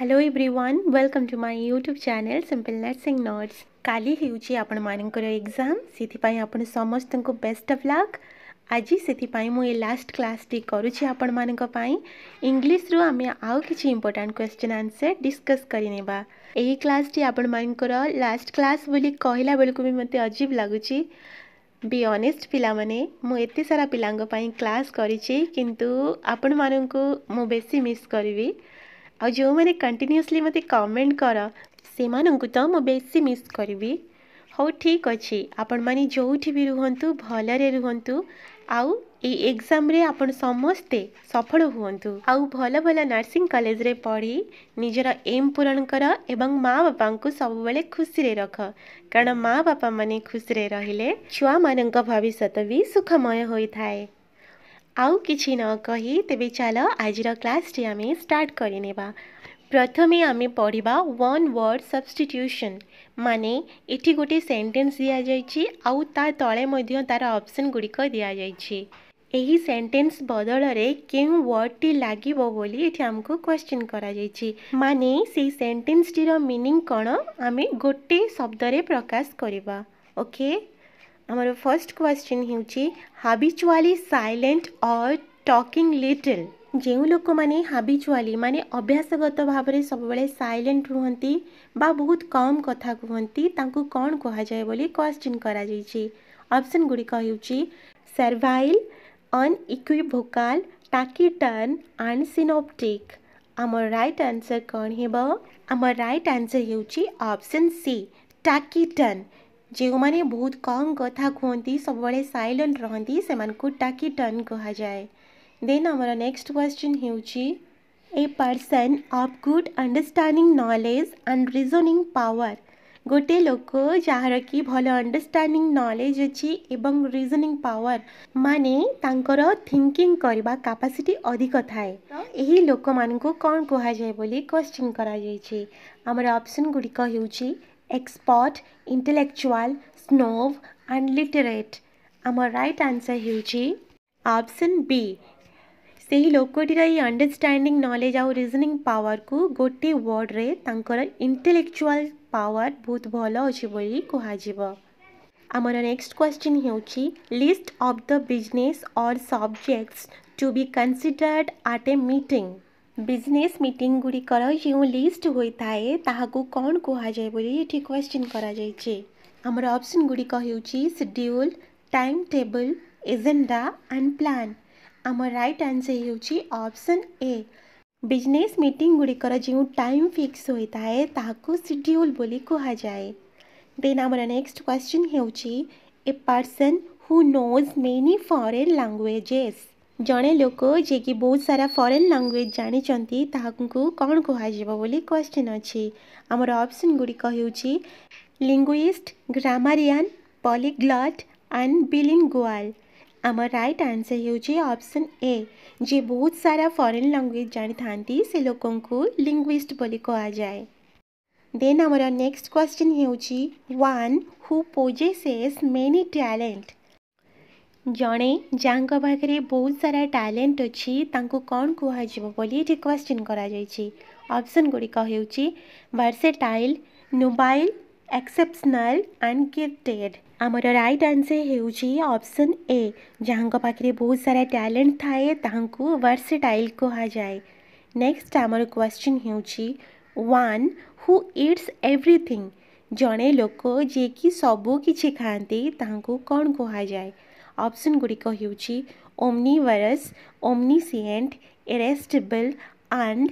Hello everyone welcome to my YouTube channel simple nursing notes काली ହେଉଛି ଆପଣମାନଙ୍କର exam ସେଥିପାଇଁ ଆପଣ ସମସ୍ତଙ୍କୁ ବେଷ୍ଟ ଅଫ୍ ଲକ୍ ଆଜି ସେଥିପାଇଁ ମୁଁ ଏ ଲାଷ୍ଟ କ୍ଲାସ୍ଟି କରୁଛି ଆପଣମାନଙ୍କ ପାଇଁ ଇଂଲିଶରୁ ଆମେ ଆଉ କିଛି ଇମ୍ପୋର୍ଟାଣ୍ଟ କ୍ୱେଶ୍ଚିନ୍ ଆନ୍ସର୍ ଡିସ୍କସ୍ କରିନେବା ଏହି କ୍ଲାସ୍ଟି ଆପଣମାନଙ୍କର ଲାଷ୍ଟ କ୍ଲାସ୍ ବୋଲି କହିଲା ବେଳକୁ ବି ମୋତେ ଅଜୀବ ଲାଗୁଛି ବି ଅନେଷ୍ଟ ପିଲାମାନେ ମୁଁ ଏତେ ସାରା ପିଲାଙ୍କ ପାଇଁ କ୍ଲାସ୍ କରିଛି କିନ୍ତୁ ଆପଣମାନଙ୍କୁ ମୁଁ ବେଶୀ ମିସ୍ କରିବି ଆଉ ଯେଉଁମାନେ କଣ୍ଟିନ୍ୟୁଅସ୍ଲି ମୋତେ କମେଣ୍ଟ କର ସେମାନଙ୍କୁ ତ ମୁଁ ବେଶୀ ମିସ୍ କରିବି ହଉ ଠିକ୍ ଅଛି ଆପଣମାନେ ଯେଉଁଠି ବି ରୁହନ୍ତୁ ଭଲରେ ରୁହନ୍ତୁ ଆଉ ଏଇ ଏକ୍ସାମ୍ରେ ଆପଣ ସମସ୍ତେ ସଫଳ ହୁଅନ୍ତୁ ଆଉ ଭଲ ଭଲ ନର୍ସିଂ କଲେଜରେ ପଢ଼ି ନିଜର ଏମ୍ ପୂରଣ କର ଏବଂ ମାଆ ବାପାଙ୍କୁ ସବୁବେଳେ ଖୁସିରେ ରଖ କାରଣ ମାଆ ବାପାମାନେ ଖୁସିରେ ରହିଲେ ଛୁଆମାନଙ୍କ ଭବିଷ୍ୟତ ବି ସୁଖମୟ ହୋଇଥାଏ ଆଉ କିଛି ନ କହି ତେବେ ଚାଲ ଆଜିର କ୍ଲାସ୍ଟି ଆମେ ଷ୍ଟାର୍ଟ କରିନେବା ପ୍ରଥମେ ଆମେ ପଢ଼ିବା ୱାନ୍ ୱାର୍ଡ଼ ସବଷ୍ଟିଟ୍ୟୁସନ୍ ମାନେ ଏଠି ଗୋଟେ ସେଣ୍ଟେନ୍ସ ଦିଆଯାଇଛି ଆଉ ତା ତଳେ ମଧ୍ୟ ତା'ର ଅପସନ୍ ଗୁଡ଼ିକ ଦିଆଯାଇଛି ଏହି ସେଣ୍ଟେନ୍ସ ବଦଳରେ କେଉଁ ୱାର୍ଡ଼ଟି ଲାଗିବ ବୋଲି ଏଠି ଆମକୁ କ୍ୱେଶ୍ଚିନ୍ କରାଯାଇଛି ମାନେ ସେଇ ସେଣ୍ଟେନ୍ସଟିର ମିନିଂ କ'ଣ ଆମେ ଗୋଟେ ଶବ୍ଦରେ ପ୍ରକାଶ କରିବା ଓକେ અમારો ફર્સ્ટ ક્વેશ્ચન હેવું છે habitually silent or talking little ଯେଉଁ ଲୋକମାନେ ହାବିଚୁଆଲି ମାନେ ଅଭ୍ୟାସଗତ ଭାବରେ ସବୁବେଳେ ସାଇଲେଣ୍ଟ ରୁହନ୍ତି ବା ବହୁତ କମ୍ କଥା କୁହନ୍ତି ତାଙ୍କୁ କ'ଣ କୁହାଯାଏ ବୋଲି କ୍ୱେଶ୍ଚିନ୍ କରାଯାଇଛି ଅପସନ୍ ଗୁଡ଼ିକ ହେଉଛି ସର୍ଭାଇଲ୍ ଅନ୍ ଟାକିଟନ୍ ଆଣ୍ଡ ସିନୋପ୍ଟିକ୍ আমার রাইট আনসর কণ হব আমার রাইট আনসর হচ্ছে অপশন সি টাকিটন ଯେଉଁମାନେ ବହୁତ କମ୍ କଥା କୁହନ୍ତି ସବୁବେଳେ ସାଇଲେଣ୍ଟ ରହନ୍ତି ସେମାନଙ୍କୁ ଟାକି ଟନ୍ କୁହାଯାଏ ଦେନ୍ ଆମର ନେକ୍ସଟ କ୍ୱେଶ୍ଚିନ୍ ହେଉଛି a person of good understanding knowledge and reasoning power ଗୋଟେ ଲୋକ ଯାହାର କି ଭଲ ଅଣ୍ଡରଷ୍ଟାଣ୍ଡିଂ ନଲେଜ୍ ଅଛି ଏବଂ ରିଜନିଂ ପାୱାର ମାନେ ତାଙ୍କର ଥିଙ୍କିଙ୍ଗ କରିବା କାପାସିଟି ଅଧିକ ଥାଏ ଏହି ଲୋକମାନଙ୍କୁ କ'ଣ କୁହାଯାଏ ବୋଲି କ୍ୱେଶ୍ଚିନ୍ କରାଯାଇଛି ଆମର ଅପସନ୍ ଗୁଡ଼ିକ ହେଉଛି expert intellectual, snob and literate. Am I right answer, Hughie? Option B. सही लोकटीर ये अंडरस्टैंडिंग नलेज आउ रिजनिंग पावर को गोटे वर्ड में इंटेलेक्चुअल पावर बहुत भल अच्छे कह आमर next question list of the business और subjects to be considered at a meeting business ମିଟିଂଗୁଡ଼ିକର ଯେଉଁ ଲିଷ୍ଟ ହୋଇଥାଏ ତାହାକୁ କ'ଣ କୁହାଯାଏ ବୋଲି ଏଠି କ୍ୱେଶ୍ଚିନ୍ କରାଯାଇଛି ଆମର ଅପସନ୍ଗୁଡ଼ିକ ହେଉଛି schedule time table agenda and plan ଆମ ରାଇଟ୍ ଆନ୍ସର୍ ହେଉଛି ଅପସନ୍ ଏ ବିଜନେସ୍ ମିଟିଂଗୁଡ଼ିକର ଯେଉଁ ଟାଇମ୍ ଫିକ୍ସ ହୋଇଥାଏ ତାହାକୁ ସିଡ୍ୟୁଲ୍ ବୋଲି କୁହାଯାଏ ଦେନ୍ ଆମର ନେକ୍ସଟ କ୍ୱେଶ୍ଚିନ୍ ହେଉଛି a person who knows many foreign languages ଜଣେ ଲୋକ ଯିଏକି ବହୁତ ସାରା ଫରେନ୍ ଲାଙ୍ଗୁଏଜ୍ ଜାଣିଛନ୍ତି ତାହାଙ୍କୁ କ'ଣ କୁହାଯିବ ବୋଲି କ୍ୱେଶ୍ଚିନ୍ ଅଛି ଆମର ଅପସନ୍ ଗୁଡ଼ିକ ହେଉଛି ଲିଙ୍ଗୁଇଷ୍ଟ ଗ୍ରାମାରିଆନ୍ ପଲିଗ୍ଲଟ୍ ଆଣ୍ଡ ବିଲିଙ୍ଗୁଆଲ୍ ଆମ ରାଇଟ୍ ଆନ୍ସର୍ ହେଉଛି ଅପସନ୍ ଏ ଯିଏ ବହୁତ ସାରା ଫରେନ୍ ଲାଙ୍ଗୁଏଜ୍ ଜାଣିଥାନ୍ତି ସେ ଲୋକଙ୍କୁ ଲିଙ୍ଗୁଇଷ୍ଟ ବୋଲି କୁହାଯାଏ ଦେନ୍ ଆମର ନେକ୍ସଟ କ୍ୱେଶ୍ଚିନ୍ ହେଉଛି one who possesses many talent ଜଣେ ଯାହାଙ୍କ ପାଖରେ ବହୁତ ସାରା ଟ୍ୟାଲେଣ୍ଟ ଅଛି ତାଙ୍କୁ କ'ଣ କୁହାଯିବ ବୋଲି ଏଠି କ୍ୱେଶ୍ଚିନ୍ କରାଯାଇଛି ଅପସନ୍ ଗୁଡ଼ିକ ହେଉଛି ଭର୍ସେଟାଇଲ୍ ନୋବାଇଲ୍ ଏକ୍ସେପ୍ସନାଲ୍ ଆଣ୍ଡ ଗିଫ୍ଟେଡ଼୍ ଆମର ରାଇଟ୍ ଆନ୍ସର୍ ହେଉଛି ଅପସନ୍ ଏ ଯାହାଙ୍କ ପାଖରେ ବହୁତ ସାରା ଟ୍ୟାଲେଣ୍ଟ ଥାଏ ତାହାଙ୍କୁ ଭର୍ସେଟାଇଲ୍ କୁହାଯାଏ ନେକ୍ସଟ ଆମର କ୍ୱେଶ୍ଚିନ୍ ହେଉଛି ୱାନ୍ ହୁ ଇଟ୍ସ ଏଭ୍ରିଥିଙ୍ଗ ଜଣେ ଲୋକ ଯିଏକି ସବୁ କିଛି ଖାଆନ୍ତି ତାହାଙ୍କୁ କ'ଣ କୁହାଯାଏ ऑप्शन गुड़िक हूँ omnivorous omniscient irresistible and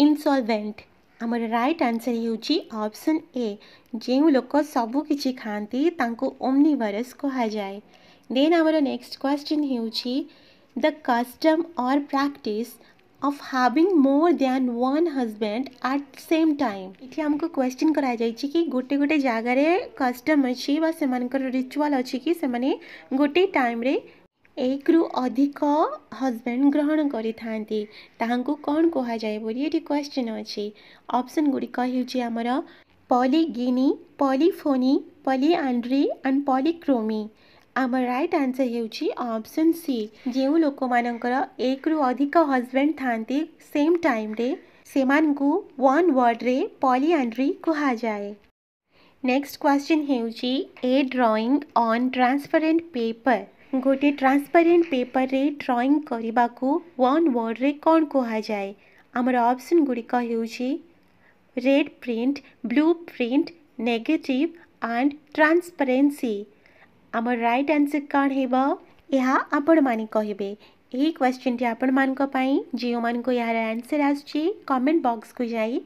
insolvent आम राइट आंसर ऑप्शन ए जो लोक सबकि खाती ओमनिवरस कहुए देन आमर नेक्स्ट क्वेश्चन हो द कस्टम और practice of having more than one husband at same time ये आमको क्वेश्चन करा कराई कि गोटे गोटे जगार कस्टम अच्छी से रिचुआल अच्छी कि से गोटे टाइम एक रु अधिक हजबैंड ग्रहण करी कौन कहुए बोली ये क्वेश्चन अच्छे ऑप्शन गुड़िक होमर polygyny polyphony polyandry and polychromy आम रईट आंसर होप्शन सी जो लोक मानकर एक रु अधिक हजबैंड था सेम टाइम से वन वर्ड्रे पलिआंड्री कहा जाए नेक्स्ट क्वेश्चन हो ड्रईंग अन् ऑन पेपर गोटे ट्रांसपेरेंट पेपर रे ड्रॉइंग करने को वन वर्ड रे कौन कह जाए आमर ऑप्शन गुड़िक red print blueprint negative and transparency आमर राइट आंसर कौन हो ଏହା ଆପଣମାନେ କହିବେ ଏହି କ୍ୱେଶ୍ଚିନ୍ଟି ଆପଣମାନଙ୍କ ପାଇଁ ଯେଉଁମାନଙ୍କୁ ଏହାର ଆନ୍ସର୍ ଆସୁଛି କମେଣ୍ଟ ବକ୍ସକୁ ଯାଇ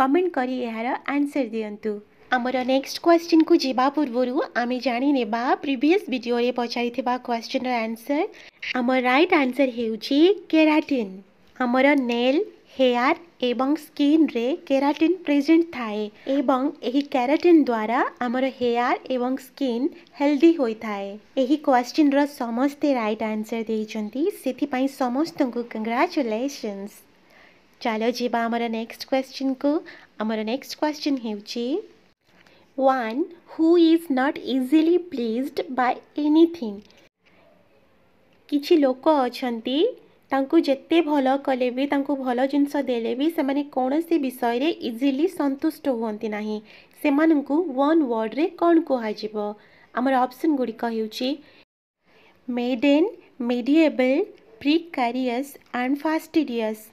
କମେଣ୍ଟ କରି ଏହାର ଆନ୍ସର୍ ଦିଅନ୍ତୁ ଆମର ନେକ୍ସଟ କ୍ୱେଶ୍ଚିନ୍କୁ ଯିବା ପୂର୍ବରୁ ଆମେ ଜାଣିନେବା ପ୍ରିଭିୟସ୍ ଭିଡ଼ିଓରେ ପଚାରିଥିବା କ୍ୱେଶ୍ଚିନ୍ର ଆନ୍ସର୍ ଆମ ରାଇଟ୍ ଆନ୍ସର୍ ହେଉଛି କେରାଟିନ୍ ଆମର ନେଲ୍ ହେୟାର୍ ଏବଂ ସ୍କିନ୍ରେ କେରାଟିନ୍ ପ୍ରେଜେଣ୍ଟ ଥାଏ ଏବଂ ଏହି କେରାଟିନ୍ ଦ୍ୱାରା ଆମର ହେୟାର୍ ଏବଂ ସ୍କିନ୍ ହେଲ୍ଦି ହୋଇଥାଏ ଏହି କ୍ୱେଶ୍ଚିନ୍ର ସମସ୍ତେ ରାଇଟ୍ ଆନ୍ସର୍ ଦେଇଛନ୍ତି ସେଥିପାଇଁ ସମସ୍ତଙ୍କୁ କଙ୍ଗ୍ରାଚୁଲେସନ୍ସ ଚାଲ ଯିବା ଆମର ନେକ୍ସଟ କ୍ୱେଶ୍ଚିନ୍କୁ ଆମର ନେକ୍ସଟ କ୍ୱେଶ୍ଚିନ୍ ହେଉଛି one who is not easily pleased by anything କିଛି ଲୋକ ଅଛନ୍ତି ତାଙ୍କୁ ଯେତେ ଭଲ କଲେ ବି ତାଙ୍କୁ ଭଲ ଜିନିଷ ଦେଲେ ବି ସେମାନେ କୌଣସି ବିଷୟରେ ଇଜିଲି ସନ୍ତୁଷ୍ଟ ହୁଅନ୍ତି ନାହିଁ ସେମାନଙ୍କୁ ୱାନ୍ ୱାର୍ଡ଼ରେ କ'ଣ କୁହାଯିବ ଆମର ଅପସନ୍ ଗୁଡ଼ିକ ହେଉଛି ମେଡେନ୍ ମିଡିଏବଲ୍ ପ୍ରିକାରିୟସ୍ ଆଣ୍ଡ ଫାଷ୍ଟିରିୟସ୍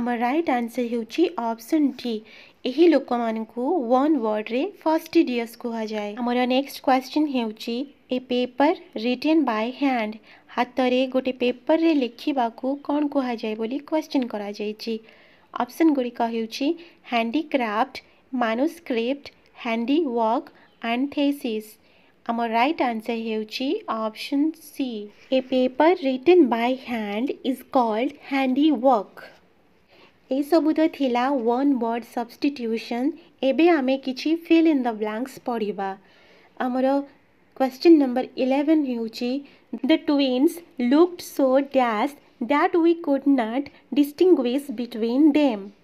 ଆମ ରାଇଟ୍ ଆନ୍ସର୍ ହେଉଛି ଅପସନ୍ ଡି ଏହି ଲୋକମାନଙ୍କୁ ୱାନ୍ ୱାର୍ଡ଼ରେ ଫାଷ୍ଟିରିୟସ୍ କୁହାଯାଏ ଆମର ନେକ୍ସଟ କ୍ୱେଶ୍ଚିନ୍ ହେଉଛି a paper written by hand हाथ में गोटे पेपर रे लिखा को कौन कह जाए क्वेश्चन करपसन गुड़िकैंडिक्राफ्ट मानुस्क्रिप्ट हैंडीवर्क एंड थेसीस आम right answer option C a paper written by hand is called handiwork ये तो थिला वन वर्ड सब्स्टिट्यूशन एबे आमे किसी फिल इन द ब्लैंक्स पढ़ा आमर Question number 11, Yuchi. The twins looked so dazed that we could not distinguish between them.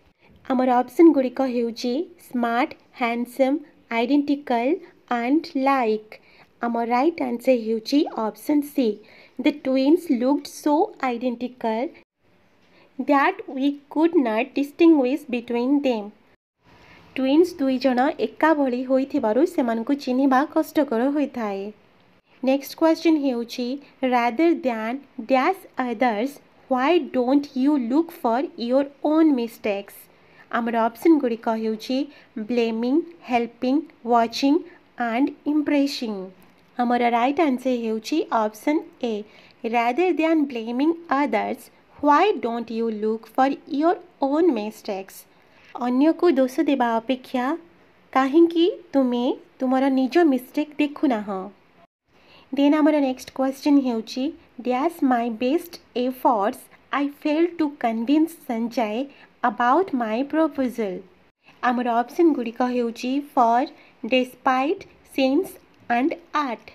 Amar option gurika Yuchi, smart, handsome, identical and like. Amar right answer Yuchi, option C. The twins looked so identical that we could not distinguish between them. Twins দুই জন একা V হয়ে সেমানকু চিহ্নিবা কষ্টকর হয়ে থাকে next question হচ্ছে rather than dash others why don't you look for your own mistakes আমার option গুড়িক হচ্ছে blaming helping watching and impressing আমার রাইট আনসর হচ্ছে option A rather than blaming others why don't you look for your own mistakes ଅନ୍ୟକୁ ଦୋଷ ଦେବା ଅପେକ୍ଷା କାହିଁକି ତୁମେ ତୁମର ନିଜ ମିଷ୍ଟେକ୍ ଦେଖୁନାହ ଦେନ୍ ଆମର ନେକ୍ସଟ କ୍ୱେଶ୍ଚିନ୍ ହେଉଛି dash my best efforts I fail to convince Sanjay about my proposal ଆମର ଅପସନ୍ ଗୁଡ଼ିକ ହେଉଛି for despite sense and art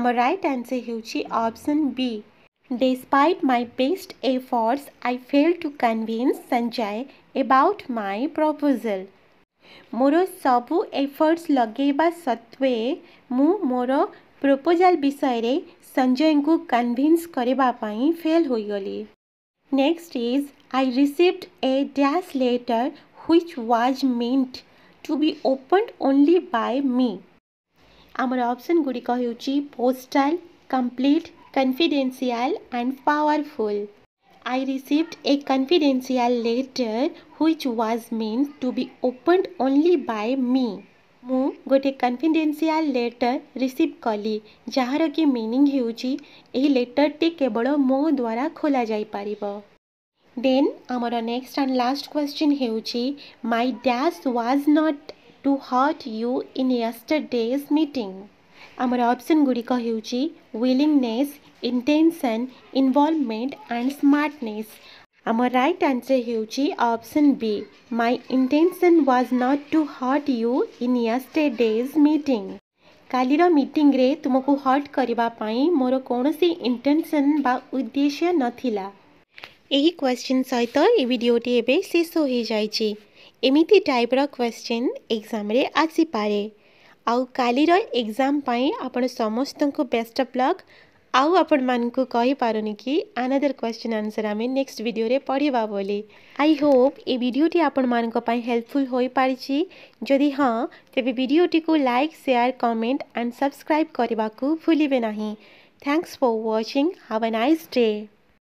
ଆମର ରାଇଟ୍ ଆନ୍ସର୍ ହେଉଛି option B Despite my best efforts, I failed to convince Sanjay about my proposal. ମୋର ସବୁ ଏଫର୍ଟ୍ସ ଲଗାଇବା ସତ୍ତ୍ୱେ ମୁଁ ମୋର ପ୍ରପୋଜାଲ୍ ବିଷୟରେ ସଞ୍ଜୟଙ୍କୁ କନଭିନ୍ସ କରିବା ପାଇଁ ଫେଲ୍ ହୋଇଗଲି next is I received a dash letter which was meant to be opened only by me ଆମର ଅପସନ୍ ଗୁଡ଼ିକ ହେଉଛି postal complete confidential and powerful. I received a confidential letter which was meant to be opened only by me. ମୁଁ ଗୋଟେ କନଫିଡେନ୍ସିଆଲ୍ letter receive କଲି ଯାହାର କି meaning ହେଉଛି ଏହି ଲେଟର୍ଟି କେବଳ ମୋ ଦ୍ୱାରା ଖୋଲାଯାଇପାରିବ ଦେନ୍ ଆମର ନେକ୍ସଟ ଆଣ୍ଡ ଲାଷ୍ଟ କ୍ୱେଶ୍ଚିନ୍ ହେଉଛି my dash was not to hurt you in yesterday's meeting ଆମର ଅପସନ୍ ଗୁଡ଼ିକ ହେଉଛି willingness intention involvement and smartness ଆମ ରାଇଟ୍ ଆନ୍ସର୍ ହେଉଛି option B my intention was not to hurt you in yesterday's meeting କାଲିର ମିଟିଂରେ ତୁମକୁ hot କରିବା ପାଇଁ ମୋର କୌଣସି ଇଣ୍ଟେନସନ୍ ବା ଉଦ୍ଦେଶ୍ୟ ନଥିଲା ଏହି କ୍ୱେଶ୍ଚିନ୍ ସହିତ ଏ ଭିଡ଼ିଓଟି ଏବେ ଶେଷ ହୋଇଯାଇଛି ଏମିତି ଟାଇପ୍ର କ୍ୱେଶ୍ଚିନ୍ ଏକ୍ଜାମ୍ରେ ଆସିପାରେ ଆଉ କାଲିର ଏକ୍ଜାମ୍ ପାଇଁ ଆପଣ ସମସ୍ତଙ୍କୁ ବେଷ୍ଟ ଅଫ୍ ଲକ୍ ଆଉ ଆପଣମାନଙ୍କୁ କହିପାରୁନି କି ଆନାଦର କ୍ୱେଶ୍ଚିନ୍ ଆନ୍ସର୍ ଆମେ ନେକ୍ସଟ ଭିଡ଼ିଓରେ ପଢ଼ିବା ବୋଲି ଆଇ ହୋପ୍ ଏ ଭିଡ଼ିଓଟି ଆପଣମାନଙ୍କ ପାଇଁ ହେଲ୍ପଫୁଲ୍ ହୋଇପାରିଛି ଯଦି ହଁ ତେବେ ଭିଡ଼ିଓଟିକୁ like share comment and subscribe କରିବାକୁ ଭୁଲିବେ ନାହିଁ thanks for watching have a nice day